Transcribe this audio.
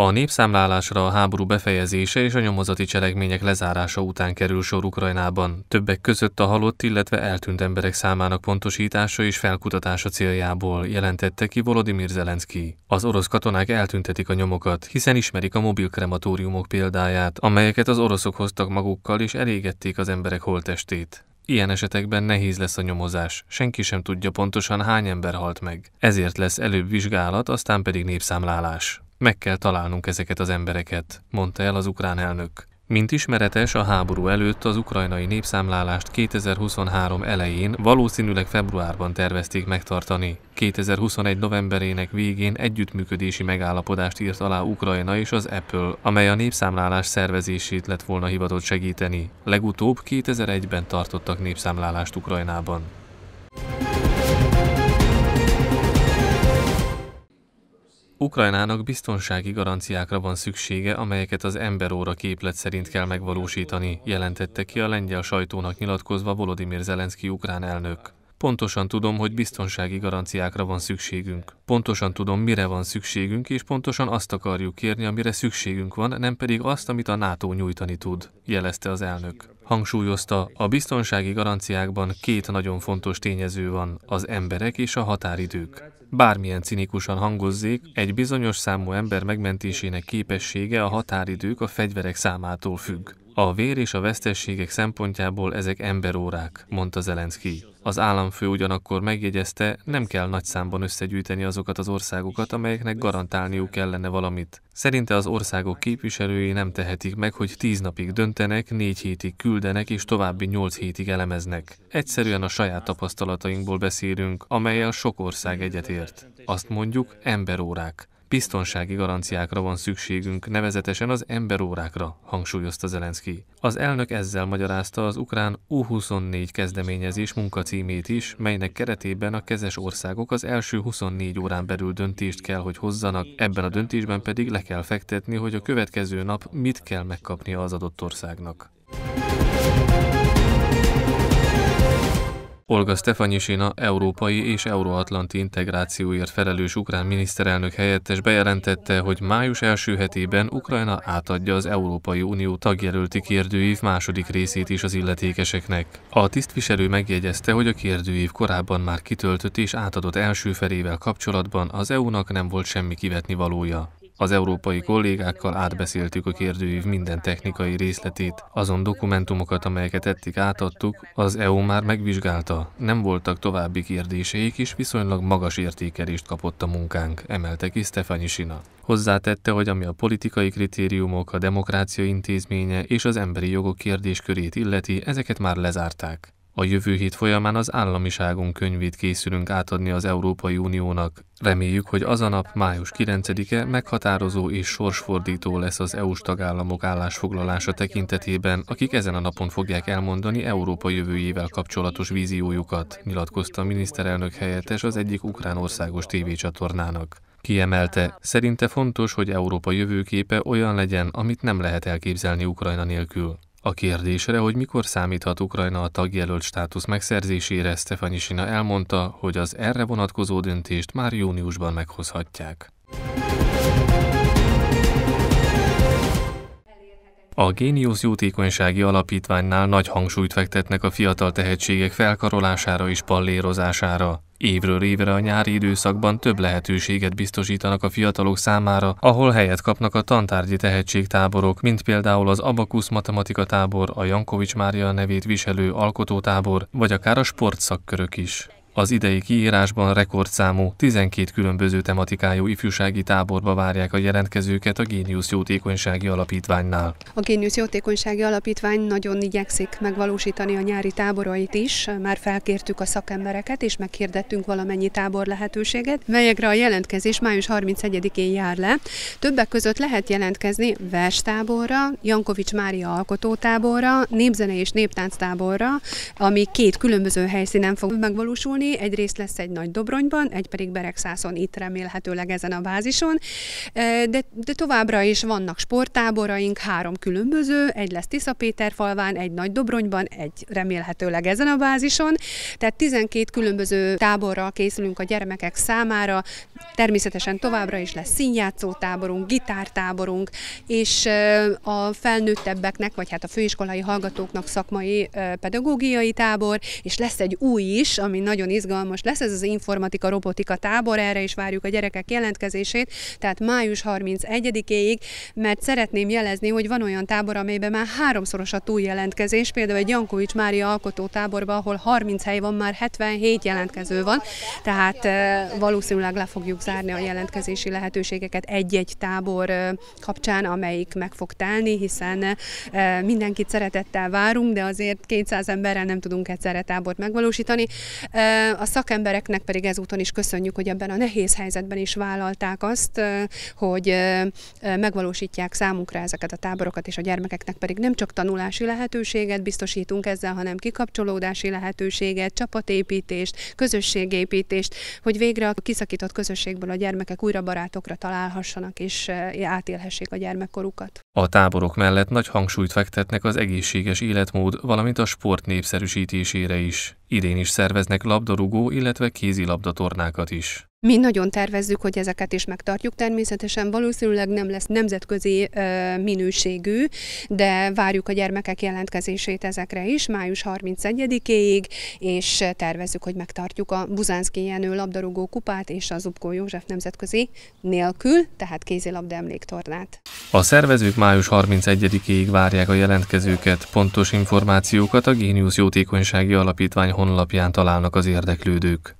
A népszámlálásra a háború befejezése és a nyomozati cselekmények lezárása után kerül sor Ukrajnában, többek között a halott, illetve eltűnt emberek számának pontosítása és felkutatása céljából, jelentette ki Volodymyr Zelenszky. Az orosz katonák eltüntetik a nyomokat, hiszen ismerik a mobil krematóriumok példáját, amelyeket az oroszok hoztak magukkal és elégették az emberek holtestét. Ilyen esetekben nehéz lesz a nyomozás, senki sem tudja pontosan hány ember halt meg. Ezért lesz előbb vizsgálat, aztán pedig népszámlálás. Meg kell találnunk ezeket az embereket, mondta el az ukrán elnök. Mint ismeretes, a háború előtt az ukrajnai népszámlálást 2023 elején, valószínűleg februárban tervezték megtartani. 2021 novemberének végén együttműködési megállapodást írt alá Ukrajna és az Apple, amely a népszámlálás szervezését lett volna hivatott segíteni. Legutóbb 2001-ben tartottak népszámlálást Ukrajnában. Ukrajnának biztonsági garanciákra van szüksége, amelyeket az emberóra képlet szerint kell megvalósítani, jelentette ki a lengyel sajtónak nyilatkozva Volodymyr Zelenszky ukrán elnök. Pontosan tudom, hogy biztonsági garanciákra van szükségünk. Pontosan tudom, mire van szükségünk, és pontosan azt akarjuk kérni, amire szükségünk van, nem pedig azt, amit a NATO nyújtani tud, jelezte az elnök. Hangsúlyozta, a biztonsági garanciákban két nagyon fontos tényező van, az emberek és a határidők. Bármilyen cinikusan hangozzék, egy bizonyos számú ember megmentésének képessége a határidők a fegyverek számától függ. A vér és a vesztességek szempontjából ezek emberórák, mondta Zelenszky. Az államfő ugyanakkor megjegyezte, nem kell nagy számban összegyűjteni azokat az országokat, amelyeknek garantálniuk kellene valamit. Szerinte az országok képviselői nem tehetik meg, hogy tíz napig döntenek, négy hétig küld küldenek és további 8 hétig elemeznek. Egyszerűen a saját tapasztalatainkból beszélünk, amelyel sok ország egyetért. Azt mondjuk emberórák. Biztonsági garanciákra van szükségünk, nevezetesen az emberórákra, hangsúlyozta Zelenszky. Az elnök ezzel magyarázta az ukrán U24 kezdeményezés munkacímét is, melynek keretében a kezes országok az első 24 órán belül döntést kell, hogy hozzanak, ebben a döntésben pedig le kell fektetni, hogy a következő nap mit kell megkapnia az adott országnak. Olga Stefanyisina európai és euróatlanti integrációért felelős ukrán miniszterelnök helyettes bejelentette, hogy május első hetében Ukrajna átadja az Európai Unió tagjelölti kérdőív második részét is az illetékeseknek. A tisztviselő megjegyezte, hogy a kérdőív korábban már kitöltött és átadott első felével kapcsolatban az EU-nak nem volt semmi kivetni valója. Az európai kollégákkal átbeszéltük a kérdőív minden technikai részletét. Azon dokumentumokat, amelyeket ettig átadtuk, az EU már megvizsgálta. Nem voltak további kérdéseik, és viszonylag magas értékelést kapott a munkánk, emelte ki Sina. Hozzátette, hogy ami a politikai kritériumok, a demokrácia intézménye és az emberi jogok kérdéskörét illeti, ezeket már lezárták. A jövő hét folyamán az államiságunk könyvét készülünk átadni az Európai Uniónak. Reméljük, hogy az a nap, május 9-e meghatározó és sorsfordító lesz az EU-s tagállamok állásfoglalása tekintetében, akik ezen a napon fogják elmondani Európa jövőjével kapcsolatos víziójukat, nyilatkozta a miniszterelnök helyettes az egyik ukrán országos tévécsatornának. Kiemelte, szerinte fontos, hogy Európa jövőképe olyan legyen, amit nem lehet elképzelni Ukrajna nélkül. A kérdésre, hogy mikor számíthat Ukrajna a tagjelölt státusz megszerzésére, Stefanisina elmondta, hogy az erre vonatkozó döntést már júniusban meghozhatják. A Géniusz Jótékonysági Alapítványnál nagy hangsúlyt fektetnek a fiatal tehetségek felkarolására és pallérozására. Évről évre a nyári időszakban több lehetőséget biztosítanak a fiatalok számára, ahol helyet kapnak a tantárgyi tehetségtáborok, mint például az Abakusz matematika tábor, a Jankovics Mária nevét viselő alkotótábor, vagy akár a sportszakkörök is. Az idei kiírásban rekordszámú 12 különböző tematikájú ifjúsági táborba várják a jelentkezőket a Géniusz Jótékonysági Alapítványnál. A Géniusz Jótékonysági Alapítvány nagyon igyekszik megvalósítani a nyári táborait is. Már felkértük a szakembereket, és meghirdettünk valamennyi tábor lehetőséget, melyekre a jelentkezés május 31-én jár le. Többek között lehet jelentkezni verstáborra, Jankovics Mária alkotótáborra, népzene és néptánctáborra, ami két különböző helyszínen fog megvalósulni, egy egyrészt lesz egy nagy Dobronyban, egy pedig Beregszászon itt remélhetőleg ezen a bázison, de, de továbbra is vannak sporttáboraink, három különböző, egy lesz falván, egy nagy Dobronyban, egy remélhetőleg ezen a bázison, tehát 12 különböző táborra készülünk a gyermekek számára, természetesen továbbra is lesz színjátszó táborunk, gitártáborunk, és a felnőttebbeknek, vagy hát a főiskolai hallgatóknak szakmai pedagógiai tábor, és lesz egy új is, ami nagyon izgalmas lesz. Ez az informatika robotika tábor, erre is várjuk a gyerekek jelentkezését, tehát május 31-éig, mert szeretném jelezni, hogy van olyan tábor, amelyben már háromszoros a túljelentkezés, például egy Jankovics Mária alkotó táborban, ahol 30 hely van, már 77 jelentkező van, tehát valószínűleg le fogjuk zárni a jelentkezési lehetőségeket egy-egy tábor kapcsán, amelyik meg fog telni, hiszen mindenkit szeretettel várunk, de azért 200 emberrel nem tudunk egyszerre tábort megvalósítani. A szakembereknek pedig ezúton is köszönjük, hogy ebben a nehéz helyzetben is vállalták azt, hogy megvalósítják számunkra ezeket a táborokat, és a gyermekeknek pedig nem csak tanulási lehetőséget biztosítunk ezzel, hanem kikapcsolódási lehetőséget, csapatépítést, közösségépítést, hogy végre a kiszakított közösségből a gyermekek újra barátokra találhassanak és átélhessék a gyermekkorukat. A táborok mellett nagy hangsúlyt fektetnek az egészséges életmód, valamint a sport népszerűsítésére is. Idén is szerveznek labda labdarúgó, illetve tornákat is. Mi nagyon tervezzük, hogy ezeket is megtartjuk. Természetesen valószínűleg nem lesz nemzetközi minőségű, de várjuk a gyermekek jelentkezését ezekre is, május 31-éig, és tervezzük, hogy megtartjuk a Buzánszki Jenő labdarúgó kupát és az Zubkó József nemzetközi nélkül, tehát kézilabda emléktornát. A szervezők május 31 éig várják a jelentkezőket. Pontos információkat a Génius Jótékonysági Alapítvány honlapján találnak az érdeklődők.